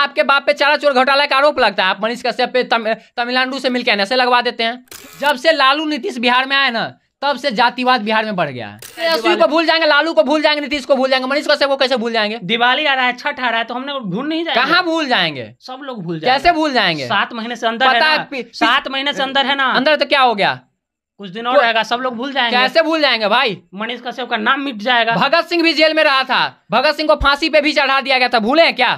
आपके बाप पे चारा चोर घोटाला का आरोप लगता है आप मनीष कश्यप पे तमिलनाडु से मिलकर नशे लगवा देते हैं जब से लालू नीतीश बिहार में आए ना तब से जातिवाद बिहार में बढ़ गया है को भूल जाएंगे लालू को भूल जाएंगे नीतीश को भूल जाएंगे मनीष कश्यप को कैसे भूल जाएंगे दिवाली आ रहा है छठ आ रहा है तो हमने भूल नहीं जाएंगे कहाँ भूल जाएंगे सब लोग भूल जाएंगे कैसे भूल जाएंगे सात महीने से अंदर सात महीने से अंदर है ना अंदर तो क्या हो गया कुछ दिन और रहेगा सब लोग भूल जाएंगे कैसे भूल जाएंगे भाई मनीष कश्यप का नाम मिट जाएगा भगत सिंह भी जेल में रहा था भगत सिंह को फांसी पे भी चढ़ा दिया गया था भूले क्या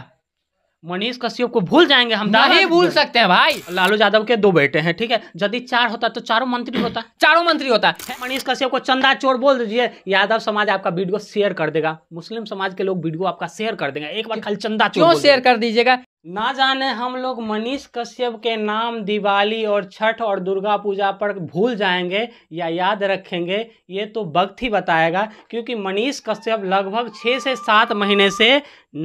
मनीष कश्यप को भूल जाएंगे हम नहीं भूल सकते हैं भाई लालू यादव के दो बेटे हैं ठीक है यदि चार होता तो चारों मंत्री होता चारों मंत्री होता मनीष कश्यप को चंदा चोर बोल दीजिए यादव समाज आपका वीडियो शेयर कर देगा मुस्लिम समाज के लोग वीडियो आपका शेयर कर देगा एक बार खाली चंदा चोर क्यों शेयर कर दीजिएगा ना जाने हम लोग मनीष कश्यप के नाम दिवाली और छठ और दुर्गा पूजा पर भूल जाएंगे या याद रखेंगे ये तो वक्त ही बताएगा क्योंकि मनीष कश्यप लगभग छः से सात महीने से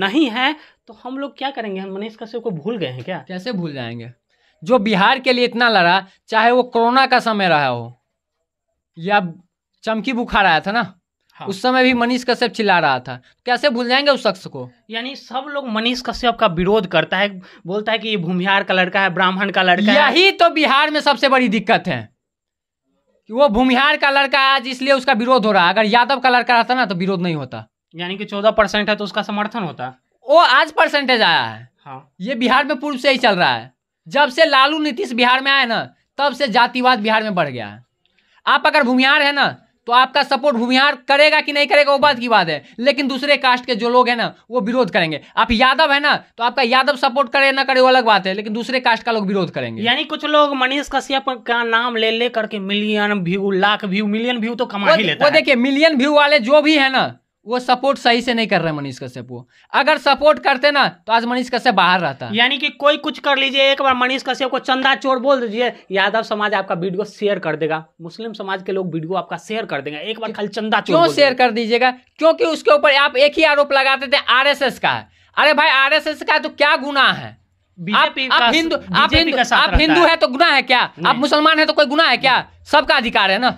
नहीं है तो हम लोग क्या करेंगे हम मनीष कश्यप को भूल गए हैं क्या कैसे भूल जाएंगे जो बिहार के लिए इतना लड़ा चाहे वो कोरोना का समय रहा हो या चमकी बुखार आया था ना हाँ। उस समय भी मनीष कश्यप चिल्ला रहा था कैसे भूल जाएंगे उस शख्स को यानी सब लोग मनीष कश्यप का विरोध करता है बोलता है कि ये भूमिहार का लड़का है ब्राह्मण का लड़का यही तो बिहार में सबसे बड़ी दिक्कत है कि वो भूमिहार का लड़का आज इसलिए उसका विरोध हो रहा है अगर यादव का लड़का रहता ना तो विरोध नहीं होता यानी कि चौदह परसेंट है तो उसका समर्थन होता वो आज परसेंटेज आया है हाँ। ये बिहार में पूर्व से ही चल रहा है जब से लालू नीतीश बिहार में आए ना तब से जातिवाद बिहार में बढ़ गया है आप अगर भूमिहार है ना तो आपका सपोर्ट भूमिहार करेगा कि नहीं करेगा वो बात की बात है लेकिन दूसरे कास्ट के जो लोग हैं ना वो विरोध करेंगे आप यादव है ना तो आपका यादव सपोर्ट करे ना करे वो अलग बात है लेकिन दूसरे कास्ट का लोग विरोध करेंगे यानी कुछ लोग मनीष कश्यप का नाम ले ले करके million view lakh view million view तो कमा ही लेते देखिए मिलियन व्यू वाले जो भी है ना वो सपोर्ट सही से नहीं कर रहे मनीष कश्यप वो अगर सपोर्ट करते ना तो आज मनीष कश्यप बाहर रहता यानी कि कोई कुछ कर लीजिए एक बार मनीष कश्यप को चंदा चोर बोल दीजिए यादव समाज आपका वीडियो शेयर कर देगा मुस्लिम समाज के लोग वीडियो आपका शेयर कर देंगे एक बार खाली चंदा चोर क्यों शेयर कर दीजिएगा क्योंकि उसके ऊपर आप एक ही आरोप लगाते थे आर का अरे भाई आर का तो क्या गुना है आप हिंदू है तो गुना है क्या आप मुसलमान है तो कोई गुना है क्या सबका अधिकार है ना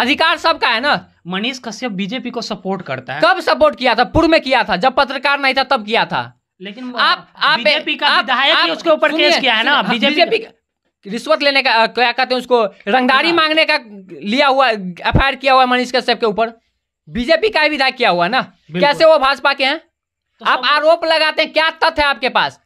अधिकार सबका है ना मनीष कश्यप बीजेपी को सपोर्ट करता है कब सपोर्ट किया था पूर्व में किया था जब पत्रकार नहीं था तब किया था लेकिन आप आप बीजेपी का विधायक ने उसके ऊपर केस किया है ना हाँ, बीजेपी रिश्वत लेने का क्या कहते हैं उसको रंगदारी हाँ। मांगने का लिया हुआ एफ किया हुआ मनीष कश्यप के ऊपर बीजेपी का विधायक किया हुआ ना कैसे वो भाजपा के हैं तो आप आरोप लगाते हैं क्या तथ्य है आपके पास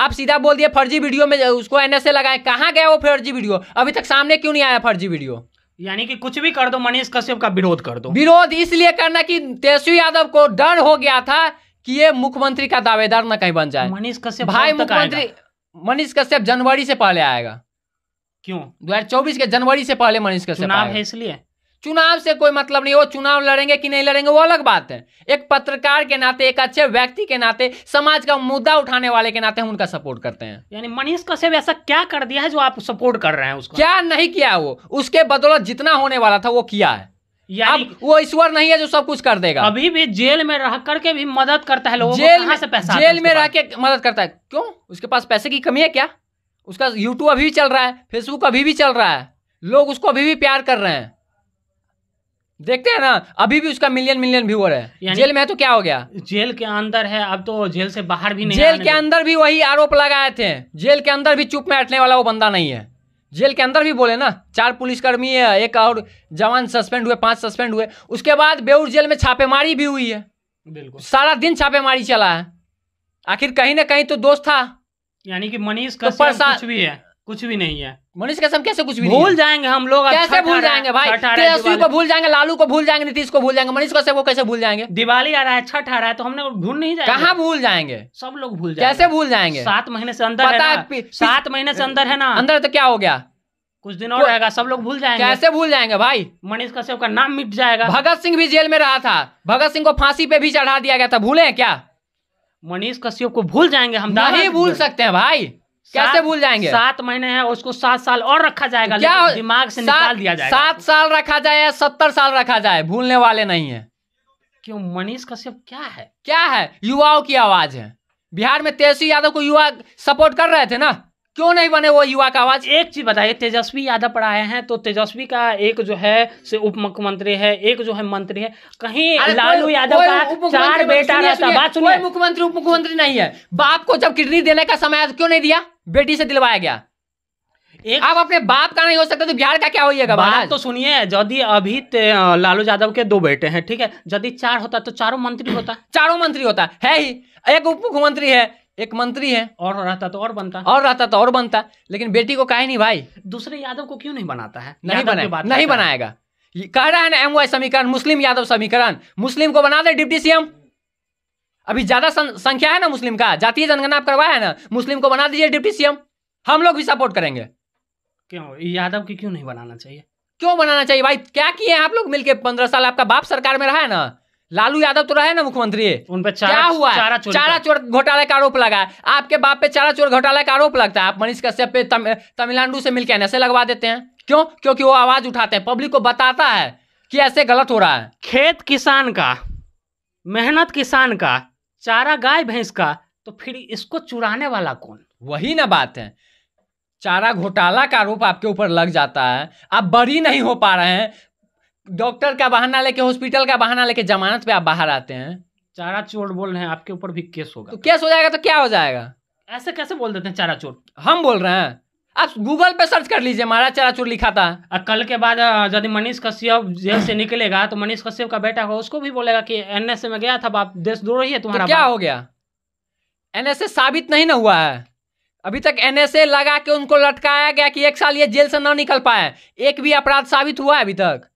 आप सीधा बोल दिए फर्जी वीडियो में उसको एनएसए लगाए कहाँ गया वो फर्जी वीडियो अभी तक सामने क्यों नहीं आया फर्जी वीडियो यानी कि कुछ भी कर दो मनीष कश्यप का विरोध कर दो विरोध इसलिए करना कि तेजस्वी यादव को डर हो गया था कि ये मुख्यमंत्री का दावेदार न कहीं बन जाए मनीष कश्यप भाई मुख्यमंत्री मनीष कश्यप जनवरी से पहले आएगा क्यों दो के जनवरी से पहले मनीष कश्यप चुनाव है इसलिए चुनाव से कोई मतलब नहीं वो चुनाव लड़ेंगे कि नहीं लड़ेंगे वो अलग बात है एक पत्रकार के नाते एक अच्छे व्यक्ति के नाते समाज का मुद्दा उठाने वाले के नाते हम उनका सपोर्ट करते हैं यानी मनीष कश्यप ऐसा क्या कर दिया है जो आप सपोर्ट कर रहे हैं उसको क्या नहीं किया वो उसके बदौलत जितना होने वाला था वो किया है अब वो ईश्वर नहीं है जो सब कुछ कर देगा अभी भी जेल में रह करके भी मदद करता है लोगों जेल में से पैसा जेल में रह के मदद करता है क्यों उसके पास पैसे की कमी है क्या उसका यूट्यूब अभी भी चल रहा है फेसबुक अभी भी चल रहा है लोग उसको अभी भी प्यार कर रहे हैं देखते हैं ना अभी भी उसका मिलियन मिलियन व्यूअर है जेल में है तो क्या हो गया जेल के अंदर है अब तो जेल से बाहर भी नहीं जेल के अंदर भी वही आरोप लगाए थे जेल के अंदर भी चुप में हटने वाला वो बंदा नहीं है जेल के अंदर भी बोले ना चार पुलिसकर्मी है एक और जवान सस्पेंड हुए पांच सस्पेंड हुए उसके बाद बेउर जेल में छापेमारी भी हुई है बिल्कुल सारा दिन छापेमारी चला है आखिर कहीं ना कहीं तो दोस्त था यानी कि मनीष का तो कुछ भी है कुछ भी नहीं है मनीष कसम कैसे कुछ भी भूल नहीं जाएंगे हम लोग कैसे भूल जाएंगे भाई तेजस्वी को भूल जाएंगे लालू को भूल जाएंगे नीतीश को भूल जाएंगे मनीष कसम को कैसे भूल जाएंगे दिवाली आ रहा है छठ आ रहा है तो हमने भूल नहीं जाएंगे कहाँ भूल जाएंगे सब लोग भूल जाएंगे कैसे भूल जाएंगे सात महीने से अंदर सात महीने से अंदर है ना अंदर तो क्या हो गया कुछ दिन और रहेगा सब लोग भूल जाएंगे कैसे भूल जाएंगे भाई मनीष कश्यप का नाम मिट जाएगा भगत सिंह भी जेल में रहा था भगत सिंह को फांसी पे भी चढ़ा दिया गया था भूले क्या मनीष कश्यप को भूल जाएंगे हम नहीं भूल सकते हैं भाई कैसे भूल जाएंगे सात महीने है उसको सात साल और रखा जाएगा क्या दिमाग से निकाल दिया जाएगा सात साल रखा जाए या सत्तर साल रखा जाए भूलने वाले नहीं है क्यों मनीष कश्यप क्या है क्या है युवाओं की आवाज है बिहार में तेजस्वी यादव को युवा सपोर्ट कर रहे थे ना क्यों नहीं बने वो युवा का आवाज एक चीज बताइए तेजस्वी यादव पर आए हैं तो तेजस्वी का एक जो है से उप मुख्यमंत्री है एक जो है मंत्री है कहीं लालू यादव का चार बेटा रहता बात सुनिए मुख्यमंत्री उप मुख्यमंत्री नहीं है बाप को जब किडनी देने का समय तो क्यों नहीं दिया बेटी से दिलवाया गया एक आप अपने बाप का नहीं हो सकते तो बिहार का क्या होइएगा बात तो सुनिए यदि अभी लालू यादव के दो बेटे हैं ठीक है यदि चार होता तो चारों मंत्री होता चारों मंत्री होता है ही एक उप मुख्यमंत्री है एक मंत्री है और रहता तो और बनता और रहता तो और बनता लेकिन बेटी को काहे नहीं भाई दूसरे यादव को क्यों नहीं बनाता है नहीं बनाए, नहीं बनाएगा कह रहा है ना एम समीकरण मुस्लिम यादव समीकरण मुस्लिम को बना दे डिप्टी सीएम अभी ज्यादा संख्या है ना मुस्लिम का जातीय जनगणना आप करवाया है ना मुस्लिम को बना दीजिए डिप्टी सीएम हम लोग भी सपोर्ट करेंगे क्यों यादव की क्यों नहीं बनाना चाहिए क्यों बनाना चाहिए भाई क्या किए आप लोग मिलके पंद्रह साल आपका बाप सरकार में रहा है ना लालू यादव तो रहे ना मुख्यमंत्री उनपे चारा, क्या हुआ चारा चोर, चारा चोर घोटाले का आरोप लगा आपके बाप पे चारा चोर घोटाले का आरोप लगता है आप मनीष कश्यप पे तमिलनाडु से मिलकर नशे लगवा देते हैं क्यों क्योंकि वो आवाज उठाते हैं पब्लिक को बताता है कि ऐसे गलत हो रहा है खेत किसान का मेहनत किसान का चारा गाय भैंस का तो फिर इसको चुराने वाला कौन वही ना बात है चारा घोटाला का आरोप आपके ऊपर लग जाता है आप बरी नहीं हो पा रहे हैं डॉक्टर का बहाना लेके हॉस्पिटल का बहाना लेके जमानत पे आप बाहर आते हैं चारा चोर बोल रहे हैं आपके ऊपर भी केस होगा तो केस हो जाएगा तो क्या हो जाएगा ऐसे कैसे बोल देते हैं चारा चोर हम बोल रहे हैं आप गूगल पे सर्च कर लीजिए महाराज चूर लिखा था और कल के बाद यदि मनीष कश्यप जेल से निकलेगा तो मनीष कश्यप का बेटा होगा उसको भी बोलेगा कि एनएसए में गया था बाप देश दूर रही है तो तुम्हारा तो क्या हो गया एनएसए साबित नहीं ना हुआ है अभी तक एनएसए लगा के उनको लटकाया गया कि एक साल ये जेल से ना निकल पाए एक भी अपराध साबित हुआ है अभी तक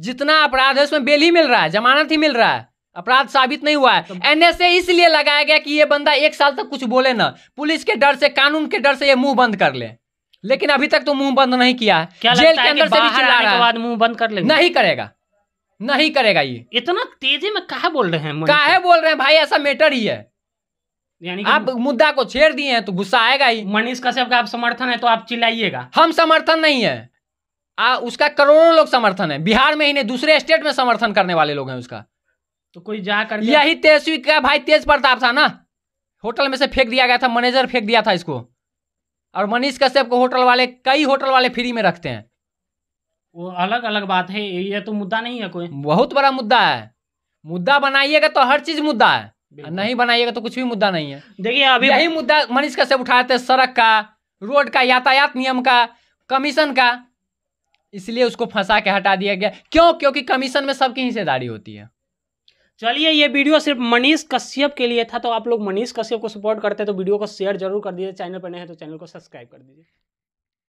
जितना अपराध है उसमें बेल ही मिल रहा है जमानत ही मिल रहा है अपराध साबित नहीं हुआ है तो- एनएसए इसलिए लगाया गया कि ये बंदा एक साल तक कुछ बोले ना पुलिस के डर से कानून के डर से ये मुंह बंद कर ले लेकिन अभी तक तो मुंह बंद नहीं किया क्या जेल के अंदर से भी चिल्ला रहा है मुंह बंद कर ले नहीं करेगा नहीं करेगा ये इतना तेजी में कहा बोल रहे हैं काहे बोल रहे हैं भाई ऐसा मैटर ही है यानी आप मुद्दा को छेड़ दिए हैं तो गुस्सा आएगा ही मनीष कश्यप का आप समर्थन है तो आप चिल्लाइएगा हम समर्थन नहीं है आ, उसका करोड़ों लोग समर्थन है बिहार में ही नहीं दूसरे स्टेट में समर्थन करने वाले लोग हैं उसका तो कोई जा कर यही तेजस्वी का भाई तेज प्रताप था ना होटल में से फेंक दिया गया था मैनेजर फेंक दिया था इसको और मनीष कश्यप को होटल वाले कई होटल वाले फ्री में रखते हैं वो अलग अलग बात है ये तो मुद्दा नहीं है कोई बहुत बड़ा मुद्दा है मुद्दा बनाइएगा तो हर चीज मुद्दा है नहीं बनाइएगा तो कुछ भी मुद्दा नहीं है देखिए अभी यही मुद्दा मनीष कश्यप उठाए थे सड़क का रोड का यातायात नियम का कमीशन का इसलिए उसको फंसा के हटा दिया गया क्यों क्योंकि कमीशन में सबकी हिस्सेदारी होती है चलिए ये वीडियो सिर्फ मनीष कश्यप के लिए था तो आप लोग मनीष कश्यप को सपोर्ट करते हैं तो वीडियो को शेयर जरूर कर दीजिए चैनल पर नए हैं तो चैनल को सब्सक्राइब कर दीजिए